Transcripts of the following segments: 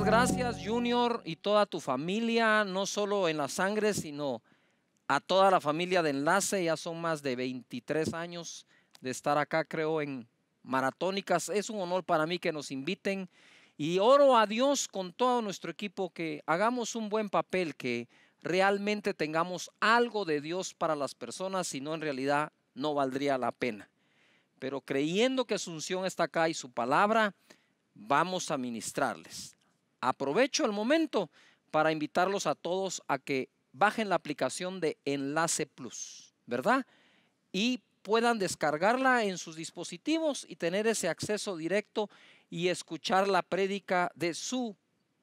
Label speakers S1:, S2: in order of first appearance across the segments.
S1: gracias Junior y toda tu familia, no solo en la sangre, sino a toda la familia de Enlace. Ya son más de 23 años de estar acá, creo, en Maratónicas. Es un honor para mí que nos inviten y oro a Dios con todo nuestro equipo que hagamos un buen papel, que realmente tengamos algo de Dios para las personas, si no en realidad no valdría la pena. Pero creyendo que Asunción está acá y su palabra, vamos a ministrarles. Aprovecho el momento para invitarlos a todos a que bajen la aplicación de Enlace Plus, ¿verdad? Y puedan descargarla en sus dispositivos y tener ese acceso directo y escuchar la prédica de su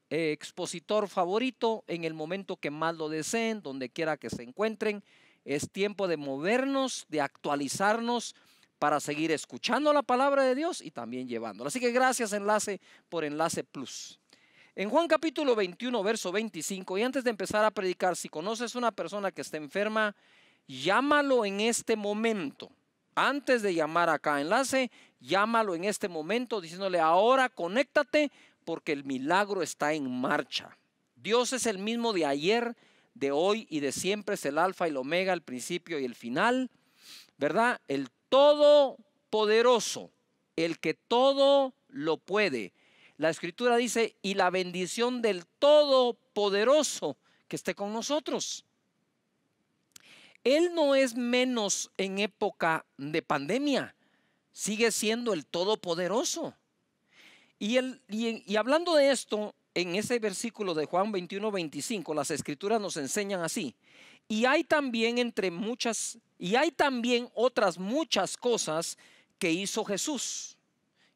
S1: eh, expositor favorito en el momento que más lo deseen, donde quiera que se encuentren. Es tiempo de movernos, de actualizarnos para seguir escuchando la palabra de Dios y también llevándola. Así que gracias Enlace por Enlace Plus. En Juan capítulo 21, verso 25, y antes de empezar a predicar, si conoces una persona que está enferma, llámalo en este momento. Antes de llamar acá enlace, llámalo en este momento diciéndole, ahora conéctate porque el milagro está en marcha. Dios es el mismo de ayer, de hoy y de siempre, es el alfa y el omega, el principio y el final, ¿verdad? El todopoderoso, el que todo lo puede, la escritura dice, y la bendición del Todopoderoso que esté con nosotros. Él no es menos en época de pandemia, sigue siendo el Todopoderoso. Y, el, y, hablando de esto, en ese versículo de Juan 21, 25, las escrituras nos enseñan así. Y hay también entre muchas, y hay también otras muchas cosas que hizo Jesús.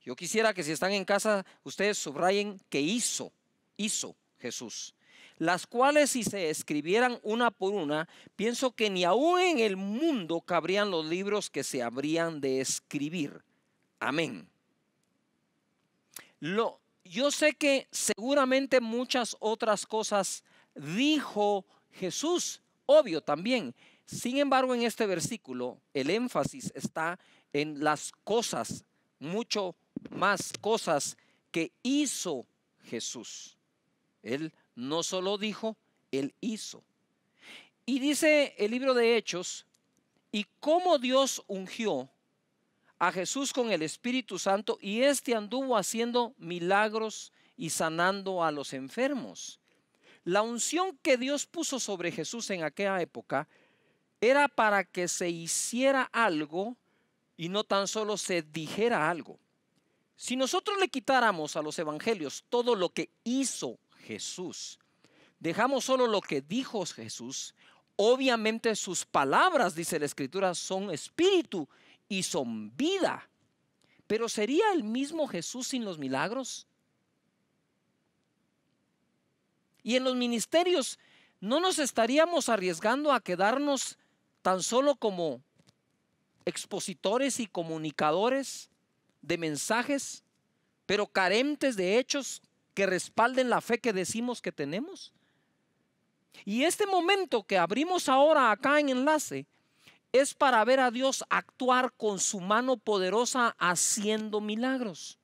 S1: Yo quisiera que si están en casa, ustedes subrayen que hizo, hizo Jesús. Las cuales si se escribieran una por una, pienso que ni aún en el mundo cabrían los libros que se habrían de escribir. Amén. Lo, yo sé que seguramente muchas otras cosas dijo Jesús, obvio también. Sin embargo, en este versículo el énfasis está en las cosas mucho más cosas que hizo Jesús. Él no solo dijo, él hizo. Y dice el libro de Hechos, y cómo Dios ungió a Jesús con el Espíritu Santo y éste anduvo haciendo milagros y sanando a los enfermos. La unción que Dios puso sobre Jesús en aquella época era para que se hiciera algo y no tan solo se dijera algo. Si nosotros le quitáramos a los evangelios todo lo que hizo Jesús, dejamos solo lo que dijo Jesús, obviamente sus palabras, dice la escritura, son espíritu y son vida. Pero ¿sería el mismo Jesús sin los milagros? Y en los ministerios no nos estaríamos arriesgando a quedarnos tan solo como expositores y comunicadores de mensajes, pero carentes de hechos que respalden la fe que decimos que tenemos. Y este momento que abrimos ahora acá en enlace es para ver a Dios actuar con su mano poderosa haciendo milagros.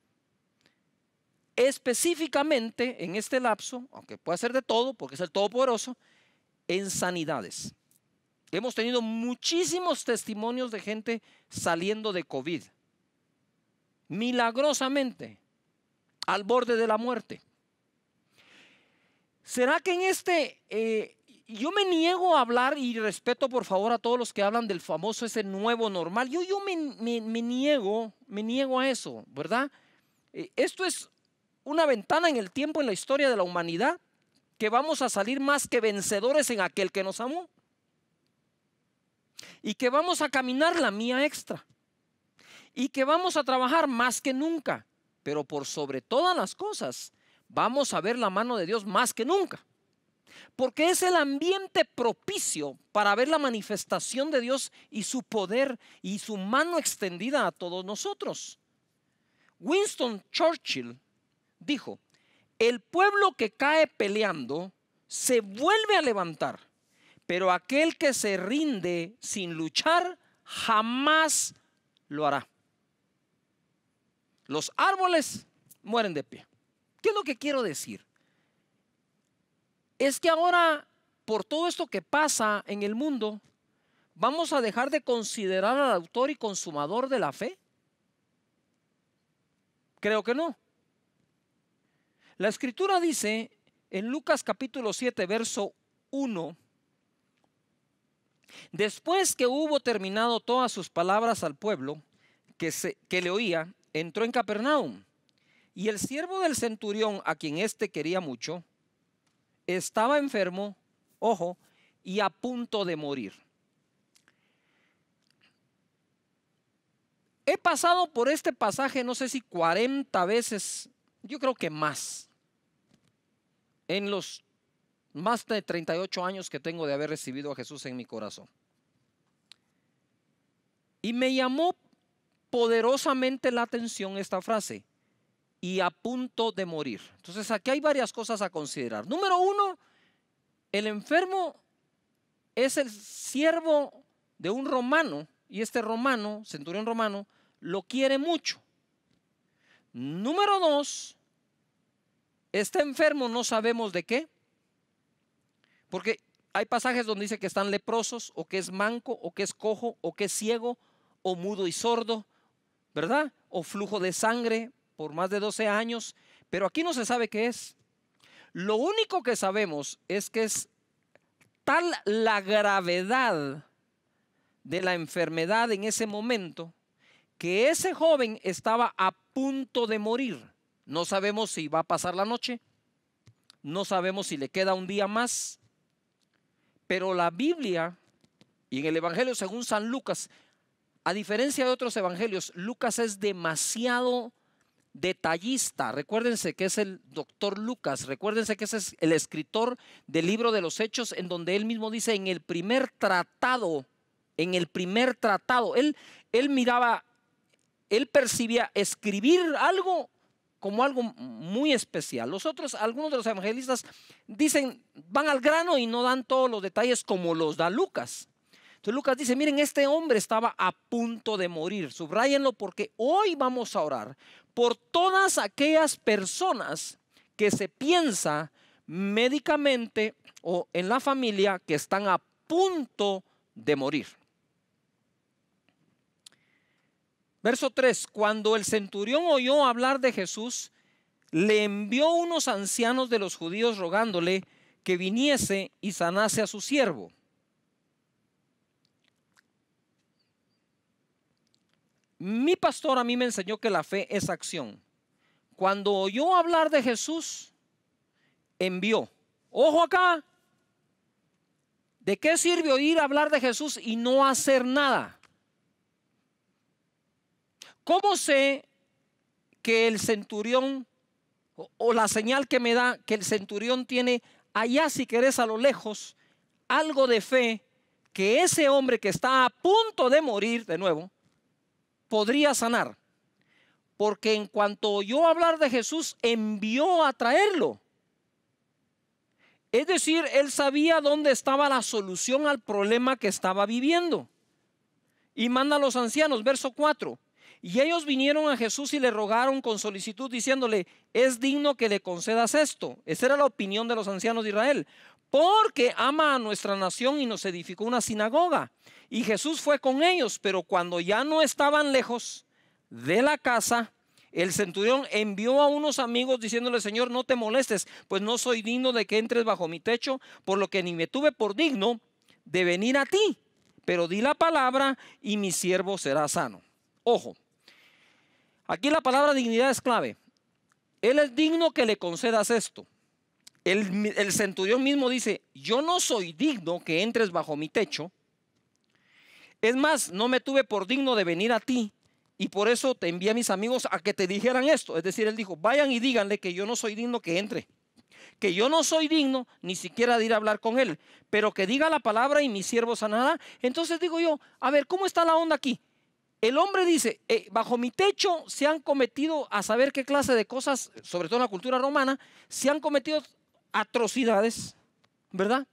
S1: Específicamente en este lapso, aunque puede ser de todo, porque es el Todopoderoso, en sanidades. Hemos tenido muchísimos testimonios de gente saliendo de COVID milagrosamente al borde de la muerte. ¿Será que en este, eh, yo me niego a hablar y respeto por favor a todos los que hablan del famoso ese nuevo normal, yo, yo me, me, niego, me niego a eso, ¿verdad? Eh, esto es una ventana en el tiempo, en la historia de la humanidad, que vamos a salir más que vencedores en aquel que nos amó y que vamos a caminar la mía extra y que vamos a trabajar más que nunca, pero por sobre todas las cosas vamos a ver la mano de Dios más que nunca. Porque es el ambiente propicio para ver la manifestación de Dios y su poder y su mano extendida a todos nosotros. Winston Churchill dijo, el pueblo que cae peleando se vuelve a levantar, pero aquel que se rinde sin luchar jamás lo hará. Los árboles mueren de pie. ¿Qué es lo que quiero decir? Es que ahora, por todo esto que pasa en el mundo, vamos a dejar de considerar al autor y consumador de la fe. Creo que no. La escritura dice en Lucas capítulo 7, verso 1, después que hubo terminado todas sus palabras al pueblo que, se, que le oía, entró en Capernaum. Y el siervo del centurión, a quien éste quería mucho, estaba enfermo, ojo, y a punto de morir. He pasado por este pasaje, no sé si 40 veces, yo creo que más, en los más de 38 años que tengo de haber recibido a Jesús en mi corazón. Y me llamó poderosamente la atención esta frase y a punto de morir. Entonces aquí hay varias cosas a considerar. Número uno, el enfermo es el siervo de un romano y este romano, centurión romano, lo quiere mucho. Número dos, está enfermo, no sabemos de qué, porque hay pasajes donde dice que están leprosos o que es manco o que es cojo o que es ciego o mudo y sordo. ¿verdad? O flujo de sangre por más de 12 años, pero aquí no se sabe qué es. Lo único que sabemos es que es tal la gravedad de la enfermedad en ese momento que ese joven estaba a punto de morir. No sabemos si va a pasar la noche, no sabemos si le queda un día más, pero la Biblia y en el Evangelio según San Lucas a diferencia de otros evangelios, Lucas es demasiado detallista. Recuérdense que es el doctor Lucas, recuérdense que ese es el escritor del libro de los Hechos, en donde él mismo dice, en el primer tratado, en el primer tratado, él, él miraba, él percibía escribir algo como algo muy especial. Los otros, algunos de los evangelistas dicen, van al grano y no dan todos los detalles como los da Lucas. Entonces Lucas dice, miren, este hombre estaba a punto de morir. Subrayenlo porque hoy vamos a orar por todas aquellas personas que se piensa médicamente o en la familia que están a punto de morir. Verso 3, cuando el centurión oyó hablar de Jesús, le envió unos ancianos de los judíos rogándole que viniese y sanase a su siervo. Mi pastor a mí me enseñó que la fe es acción. Cuando oyó hablar de Jesús, envió. Ojo acá. ¿De qué sirve oír hablar de Jesús y no hacer nada? ¿Cómo sé que el centurión o, o la señal que me da que el centurión tiene allá, si querés, a lo lejos, algo de fe que ese hombre que está a punto de morir de nuevo, podría sanar, porque en cuanto oyó hablar de Jesús, envió a traerlo. Es decir, él sabía dónde estaba la solución al problema que estaba viviendo. Y manda a los ancianos, verso 4. Y ellos vinieron a Jesús y le rogaron con solicitud, diciéndole, es digno que le concedas esto. Esa era la opinión de los ancianos de Israel, porque ama a nuestra nación y nos edificó una sinagoga. Y Jesús fue con ellos, pero cuando ya no estaban lejos de la casa, el centurión envió a unos amigos diciéndole, Señor, no te molestes, pues no soy digno de que entres bajo mi techo, por lo que ni me tuve por digno de venir a ti, pero di la palabra y mi siervo será sano. Ojo, aquí la palabra dignidad es clave. Él es digno que le concedas esto. El, centurión mismo dice, yo no soy digno que entres bajo mi techo. Es más, no me tuve por digno de venir a ti, y por eso te envié a mis amigos a que te dijeran esto. Es decir, él dijo, vayan y díganle que yo no soy digno que entre. Que yo no soy digno ni siquiera de ir a hablar con él. Pero que diga la palabra y mi siervo sanará. Entonces digo yo, a ver, ¿cómo está la onda aquí? El hombre dice, eh, bajo mi techo se han cometido, a saber qué clase de cosas, sobre todo en la cultura romana, se han cometido atrocidades, ¿verdad?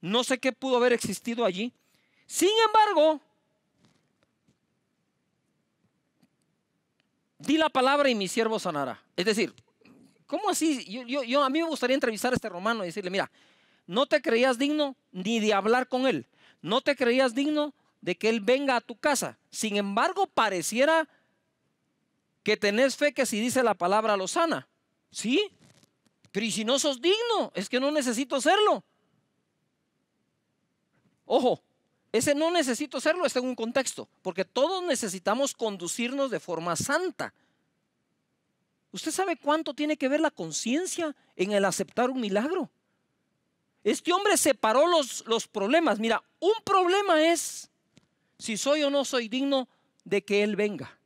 S1: No sé qué pudo haber existido allí. Sin embargo, di la palabra y mi siervo sanará. Es decir, ¿cómo así? Yo, a mí me gustaría entrevistar a este romano y decirle, mira, no te creías digno ni de hablar con él, no te creías digno de que él venga a tu casa. Sin embargo, pareciera que tenés fe que si dice la palabra lo sana. ¿Sí? Pero ¿y si no sos digno? Es que no necesito serlo. Ojo, ese no necesito serlo está en un contexto, porque todos necesitamos conducirnos de forma santa. ¿Usted sabe cuánto tiene que ver la conciencia en el aceptar un milagro? Este hombre separó los, los problemas. Mira, un problema es si soy o no soy digno de que Él venga.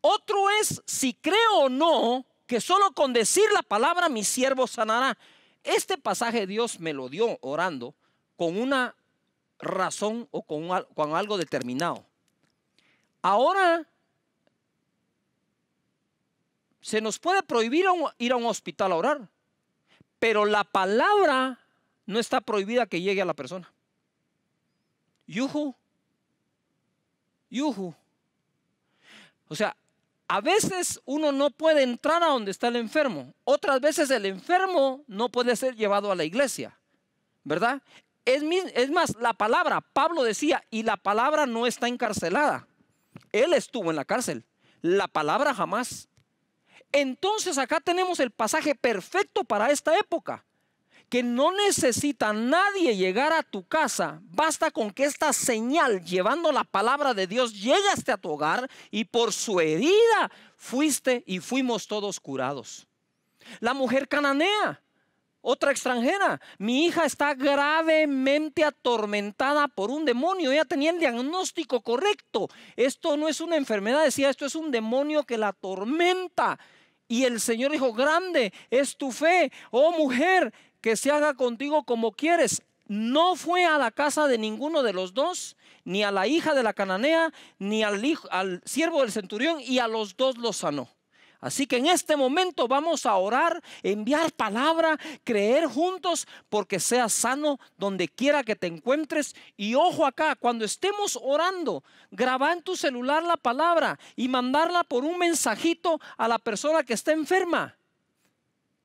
S1: Otro es si creo o no que solo con decir la palabra mi siervo sanará. Este pasaje Dios me lo dio orando con una razón o con, algo determinado. Ahora se nos puede prohibir ir a un hospital a orar, pero la palabra no está prohibida que llegue a la persona. Yuhu, yuhu. O sea, a veces uno no puede entrar a donde está el enfermo. Otras veces el enfermo no puede ser llevado a la iglesia. ¿Verdad? Es, más, la palabra, Pablo decía, y la palabra no está encarcelada. Él estuvo en la cárcel. La palabra jamás. Entonces acá tenemos el pasaje perfecto para esta época que no necesita nadie llegar a tu casa. Basta con que esta señal, llevando la palabra de Dios, Llegaste a tu hogar y por su herida fuiste y fuimos todos curados. La mujer cananea, otra extranjera, mi hija está gravemente atormentada por un demonio. Ella tenía el diagnóstico correcto. Esto no es una enfermedad, decía, esto es un demonio que la atormenta. Y el Señor dijo, grande es tu fe, oh mujer, que se haga contigo como quieres. No fue a la casa de ninguno de los dos, ni a la hija de la cananea, ni al, hijo, al siervo del centurión, y a los dos los sanó. Así que en este momento vamos a orar, enviar palabra, creer juntos porque seas sano donde quiera que te encuentres. Y ojo acá, cuando estemos orando, graba en tu celular la palabra y mandarla por un mensajito a la persona que está enferma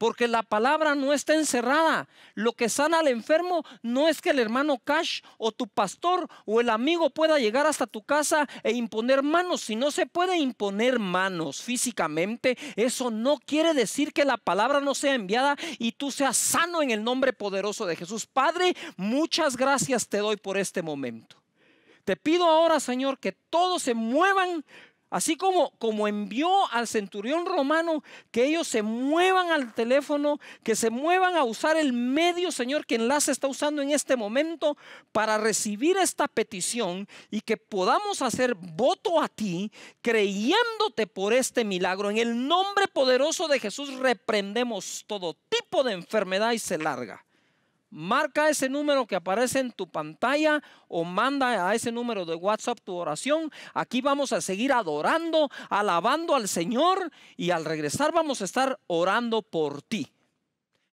S1: porque la palabra no está encerrada. Lo que sana al enfermo no es que el hermano Cash o tu pastor o el amigo pueda llegar hasta tu casa e imponer manos. Si no se puede imponer manos físicamente, eso no quiere decir que la palabra no sea enviada y tú seas sano en el nombre poderoso de Jesús. Padre, muchas gracias te doy por este momento. Te pido ahora, Señor, que todos se muevan Así como, como envió al centurión romano que ellos se muevan al teléfono, que se muevan a usar el medio, Señor, que Enlace está usando en este momento para recibir esta petición y que podamos hacer voto a ti creyéndote por este milagro. En el nombre poderoso de Jesús reprendemos todo tipo de enfermedad y se larga. Marca ese número que aparece en tu pantalla o manda a ese número de WhatsApp tu oración. Aquí vamos a seguir adorando, alabando al Señor y al regresar vamos a estar orando por ti.